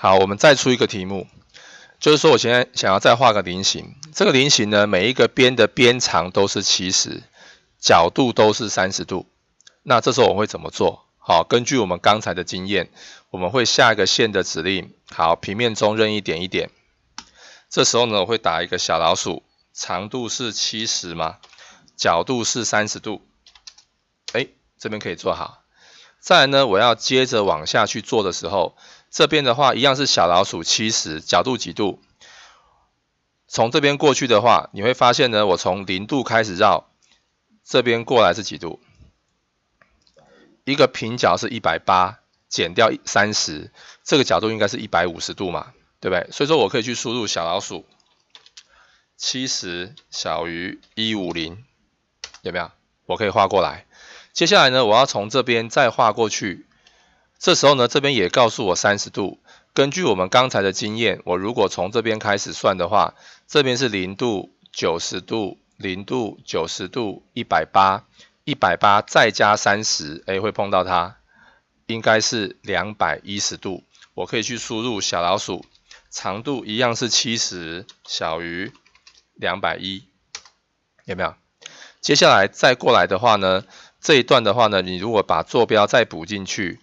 好，我们再出一个题目，就是说，我现在想要再画个菱形，这个菱形呢，每一个边的边长都是七十，角度都是三十度，那这时候我会怎么做？好，根据我们刚才的经验，我们会下一个线的指令。好，平面中任意点一点，这时候呢，我会打一个小老鼠，长度是七十嘛，角度是三十度，哎，这边可以做好。再来呢，我要接着往下去做的时候，这边的话一样是小老鼠七十角度几度，从这边过去的话，你会发现呢，我从零度开始绕这边过来是几度？一个平角是一百八，减掉三十，这个角度应该是一百五十度嘛，对不对？所以说我可以去输入小老鼠七十小于一五零，有没有？我可以画过来。接下来呢，我要从这边再画过去。这时候呢，这边也告诉我三十度。根据我们刚才的经验，我如果从这边开始算的话，这边是零度、九十度、零度、九十度、一百八、一百八，再加三十，哎，会碰到它，应该是两百一十度。我可以去输入小老鼠长度一样是七十，小于两百一，有没有？接下来再过来的话呢？这一段的话呢，你如果把坐标再补进去，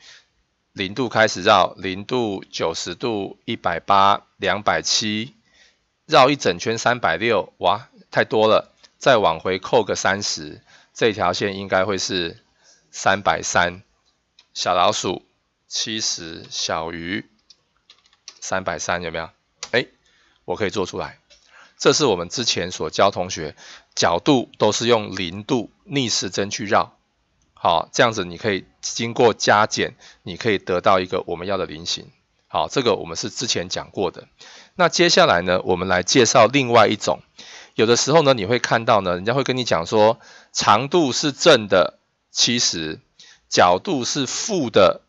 零度开始绕，零度、九十度、一百八、两百七，绕一整圈三百六，哇，太多了，再往回扣个三十，这条线应该会是三百三，小老鼠七十，小鱼三百三，有没有？哎，我可以做出来，这是我们之前所教同学，角度都是用零度逆时针去绕。好，这样子你可以经过加减，你可以得到一个我们要的菱形。好，这个我们是之前讲过的。那接下来呢，我们来介绍另外一种。有的时候呢，你会看到呢，人家会跟你讲说，长度是正的七十，角度是负的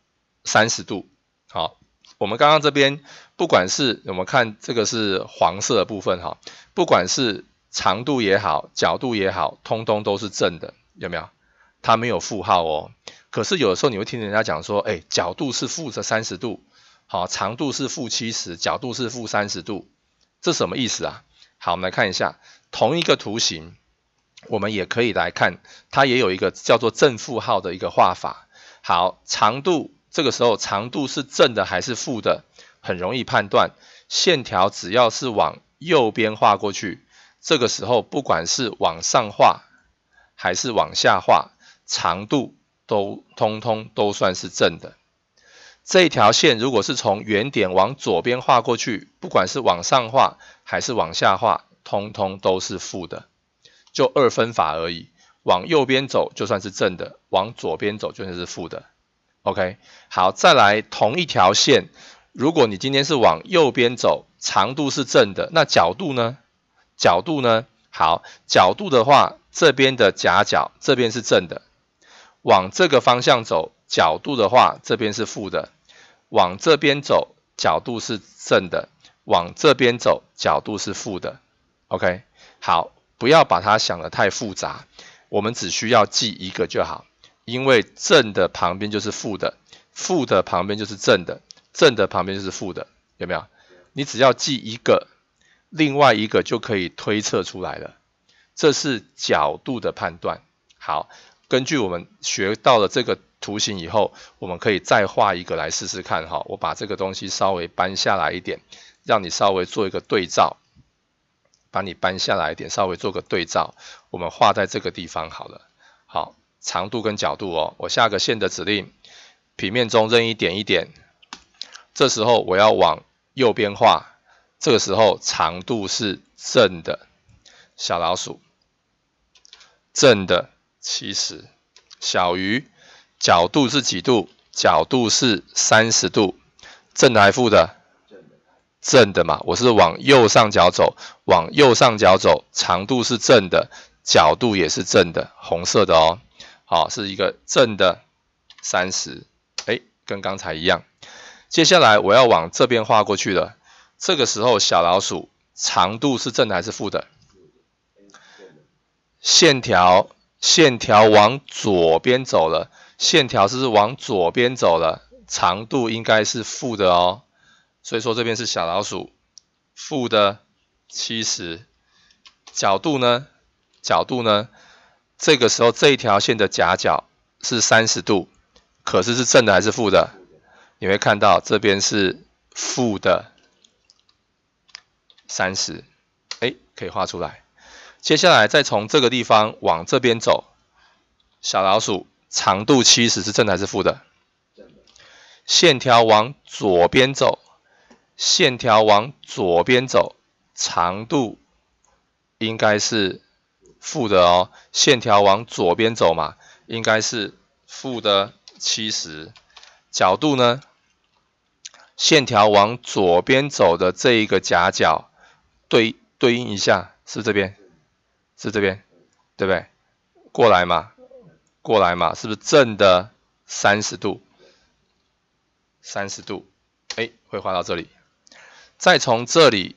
三十度。好，我们刚刚这边，不管是我们看这个是黄色的部分哈，不管是长度也好，角度也好，通通都是正的，有没有？它没有负号哦，可是有的时候你会听人家讲说，哎，角度是负的三十度，好，长度是负七十，角度是负三十度，这什么意思啊？好，我们来看一下，同一个图形，我们也可以来看，它也有一个叫做正负号的一个画法。好，长度这个时候长度是正的还是负的，很容易判断，线条只要是往右边画过去，这个时候不管是往上画还是往下画。长度都通通都算是正的。这条线如果是从原点往左边画过去，不管是往上画还是往下画，通通都是负的。就二分法而已。往右边走就算是正的，往左边走就算是负的。OK，好，再来同一条线，如果你今天是往右边走，长度是正的，那角度呢？角度呢？好，角度的话，这边的夹角，这边是正的。往这个方向走，角度的话，这边是负的；往这边走，角度是正的；往这边走，角度是负的。OK，好，不要把它想得太复杂，我们只需要记一个就好，因为正的旁边就是负的，负的旁边就是正的，正的旁边就是负的，有没有？你只要记一个，另外一个就可以推测出来了。这是角度的判断。好。根据我们学到了这个图形以后，我们可以再画一个来试试看哈。我把这个东西稍微搬下来一点，让你稍微做一个对照。把你搬下来一点，稍微做个对照。我们画在这个地方好了。好，长度跟角度哦。我下个线的指令，平面中任意点一点。这时候我要往右边画，这个时候长度是正的，小老鼠正的。七十，小于，角度是几度？角度是三十度，正的还是负的？正的嘛，我是往右上角走，往右上角走，长度是正的，角度也是正的，红色的哦。好，是一个正的三十，哎，跟刚才一样。接下来我要往这边画过去了，这个时候小老鼠长度是正的还是负的，线条。线条往左边走了，线条是往左边走了？长度应该是负的哦，所以说这边是小老鼠，负的七十。角度呢？角度呢？这个时候这一条线的夹角是三十度，可是是正的还是负的？你会看到这边是负的三十，哎，可以画出来。接下来再从这个地方往这边走，小老鼠长度七十是正的还是负的？的。线条往左边走，线条往左边走，长度应该是负的哦。线条往左边走嘛，应该是负的七十。角度呢？线条往左边走的这一个夹角，对对应一下，是这边。是这边，对不对？过来嘛，过来嘛，是不是正的三十度？三十度，哎，会画到这里。再从这里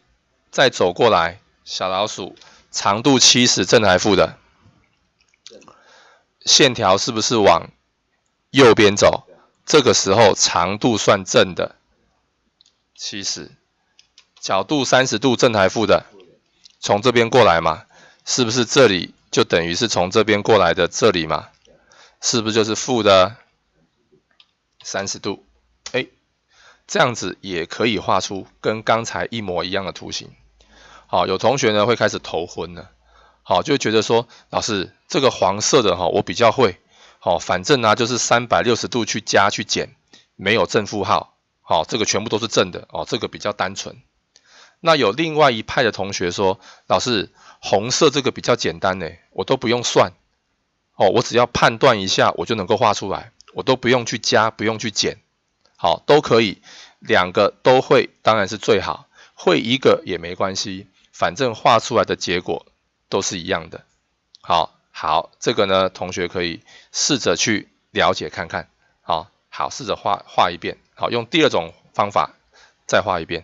再走过来，小老鼠长度七十，正还负的？线条是不是往右边走？这个时候长度算正的七十，角度三十度正还负的？从这边过来嘛？是不是这里就等于是从这边过来的这里嘛？是不是就是负的三十度？哎，这样子也可以画出跟刚才一模一样的图形。好，有同学呢会开始头昏了，好，就觉得说老师这个黄色的哈我比较会，好，反正呢就是三百六十度去加去减，没有正负号，好，这个全部都是正的哦，这个比较单纯。那有另外一派的同学说，老师，红色这个比较简单呢，我都不用算，哦，我只要判断一下，我就能够画出来，我都不用去加，不用去减，好，都可以，两个都会当然是最好，会一个也没关系，反正画出来的结果都是一样的。好，好，这个呢，同学可以试着去了解看看，好好试着画画一遍，好，用第二种方法再画一遍。